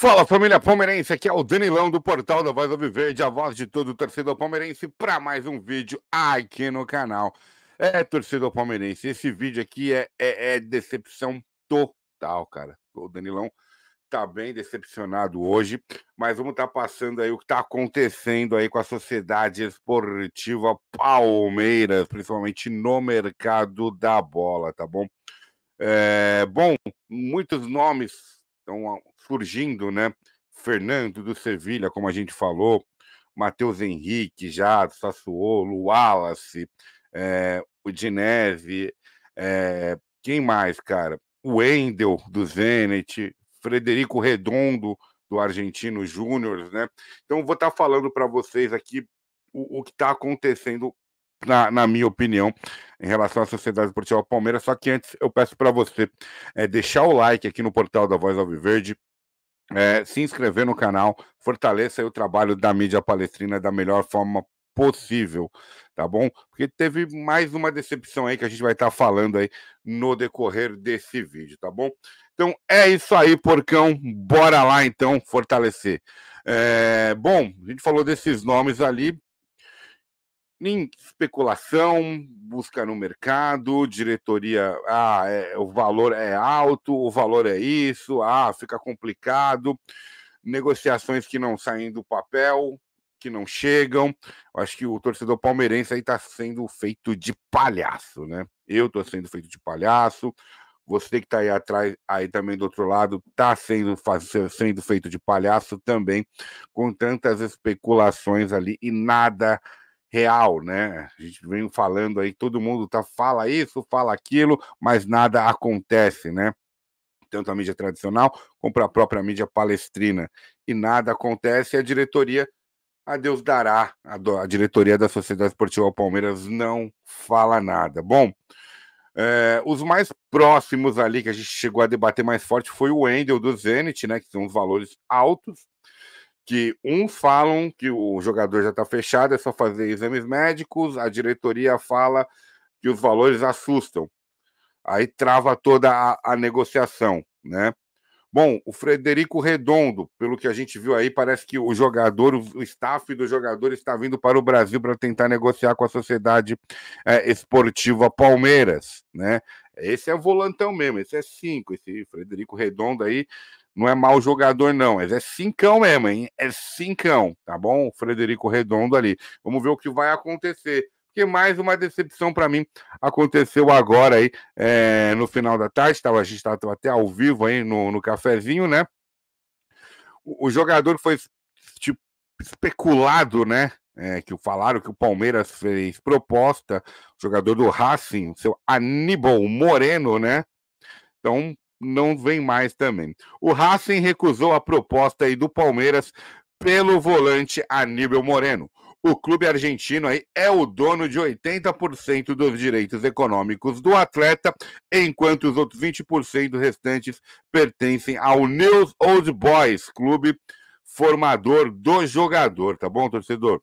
Fala família palmeirense, aqui é o Danilão do portal da Voz do a voz de todo o torcedor palmeirense, para mais um vídeo aqui no canal. É, torcedor palmeirense, esse vídeo aqui é, é, é decepção total, cara. O Danilão tá bem decepcionado hoje, mas vamos estar tá passando aí o que está acontecendo aí com a Sociedade Esportiva Palmeiras, principalmente no mercado da bola, tá bom? É, bom, muitos nomes estão surgindo, né? Fernando do Sevilha, como a gente falou, Matheus Henrique, já, Sassuolo, Wallace, é, o Dinese, é, eh, quem mais, cara? O Wendel do Zenit, Frederico Redondo do Argentino Júnior, né? Então, vou estar tá falando para vocês aqui o, o que está acontecendo na, na, minha opinião, em relação à Sociedade Esportiva Palmeiras. Só que antes eu peço para você é, deixar o like aqui no portal da Voz Alviverde, é, se inscrever no canal, fortaleça o trabalho da mídia palestrina da melhor forma possível, tá bom? Porque teve mais uma decepção aí que a gente vai estar tá falando aí no decorrer desse vídeo, tá bom? Então é isso aí, porcão. Bora lá então fortalecer. É, bom, a gente falou desses nomes ali, nem especulação, busca no mercado, diretoria, ah, é, o valor é alto, o valor é isso, ah, fica complicado, negociações que não saem do papel, que não chegam. Acho que o torcedor palmeirense aí está sendo feito de palhaço, né? Eu estou sendo feito de palhaço. Você que está aí atrás, aí também do outro lado, está sendo, sendo feito de palhaço também, com tantas especulações ali e nada real, né? A gente vem falando aí, todo mundo tá fala isso, fala aquilo, mas nada acontece, né? Tanto a mídia tradicional como a própria mídia palestrina. E nada acontece, a diretoria, a Deus dará, a, do, a diretoria da Sociedade Esportiva Palmeiras não fala nada. Bom, é, os mais próximos ali que a gente chegou a debater mais forte foi o Wendel do Zenit, né? Que são os valores altos que um falam que o jogador já está fechado, é só fazer exames médicos, a diretoria fala que os valores assustam. Aí trava toda a, a negociação, né? Bom, o Frederico Redondo, pelo que a gente viu aí, parece que o jogador, o staff do jogador está vindo para o Brasil para tentar negociar com a Sociedade é, Esportiva Palmeiras, né? Esse é o volantão mesmo, esse é cinco, esse Frederico Redondo aí não é mau jogador, não. Mas é cincão mesmo, hein? É cincão, tá bom? O Frederico Redondo ali. Vamos ver o que vai acontecer. Porque mais uma decepção para mim aconteceu agora aí, é, no final da tarde. Tava, a gente estava até ao vivo aí no, no cafezinho, né? O, o jogador foi tipo, especulado, né? É, que falaram que o Palmeiras fez proposta, jogador do Racing, o seu Aníbal Moreno, né? Então, não vem mais também. O Racing recusou a proposta aí do Palmeiras pelo volante Aníbal Moreno. O clube argentino aí é o dono de 80% dos direitos econômicos do atleta, enquanto os outros 20% restantes pertencem ao News Old Boys, clube formador do jogador, tá bom, torcedor?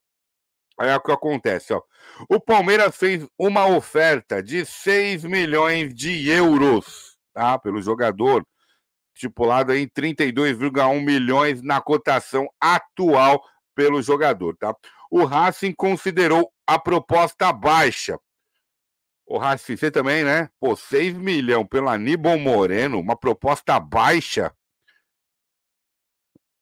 Aí é o que acontece, ó. O Palmeiras fez uma oferta de 6 milhões de euros tá? Pelo jogador, estipulado em 32,1 milhões na cotação atual pelo jogador, tá? O Racing considerou a proposta baixa. O Racing, você também, né? Pô, 6 milhões pelo Aníbal Moreno, uma proposta baixa.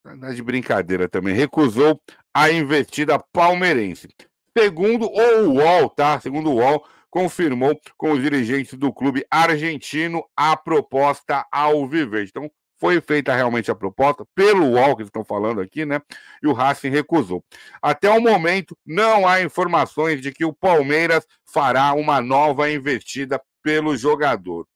Tá, tá de brincadeira também. Recusou a investida palmeirense. Segundo o UOL, tá? Segundo o UOL, confirmou com os dirigentes do clube argentino a proposta ao viver. Então, foi feita realmente a proposta pelo UOL, que estão falando aqui, né? E o Racing recusou. Até o momento, não há informações de que o Palmeiras fará uma nova investida pelo jogador.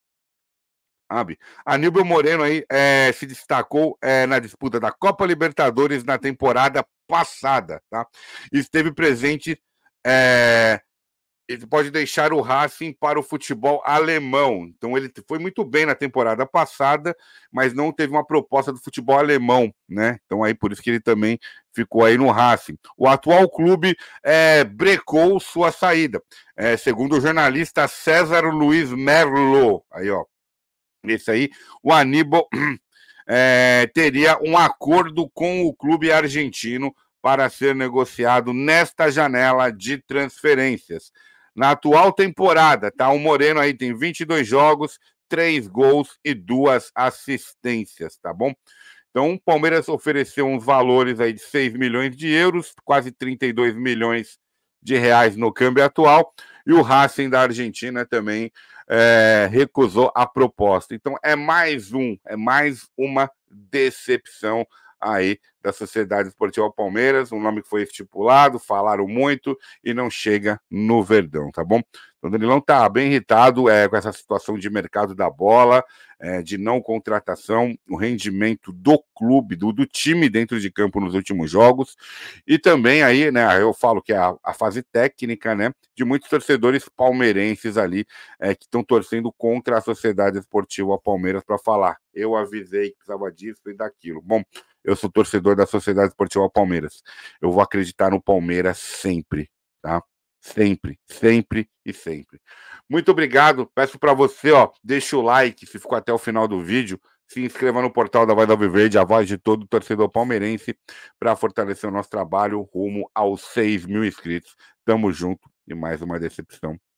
Sabe? Aníbal Moreno aí é, se destacou é, na disputa da Copa Libertadores na temporada passada, tá? Esteve presente é, ele pode deixar o Racing para o futebol alemão. Então ele foi muito bem na temporada passada, mas não teve uma proposta do futebol alemão, né? Então aí por isso que ele também ficou aí no Racing. O atual clube é, brecou sua saída, é, segundo o jornalista César Luiz Merlo. Aí ó, esse aí, o Aníbal é, teria um acordo com o clube argentino para ser negociado nesta janela de transferências na atual temporada, tá? O Moreno aí tem 22 jogos, 3 gols e 2 assistências, tá bom? Então, o Palmeiras ofereceu uns valores aí de 6 milhões de euros, quase 32 milhões de reais no câmbio atual, e o Racing da Argentina também é, recusou a proposta. Então, é mais um, é mais uma decepção aí da Sociedade Esportiva Palmeiras, um nome que foi estipulado, falaram muito e não chega no Verdão, tá bom? Então, o Danilão tá bem irritado é, com essa situação de mercado da bola, é, de não contratação, o rendimento do clube, do, do time dentro de campo nos últimos jogos. E também aí, né, eu falo que é a, a fase técnica, né, de muitos torcedores palmeirenses ali, é, que estão torcendo contra a Sociedade Esportiva Palmeiras para falar. Eu avisei que precisava disso e daquilo. Bom, eu sou torcedor da Sociedade Esportiva Palmeiras. Eu vou acreditar no Palmeiras sempre, tá? Sempre, sempre e sempre. Muito obrigado. Peço para você, ó, deixa o like se ficou até o final do vídeo. Se inscreva no portal da Voz da Verde, a voz de todo torcedor palmeirense, para fortalecer o nosso trabalho rumo aos 6 mil inscritos. Tamo junto e mais uma decepção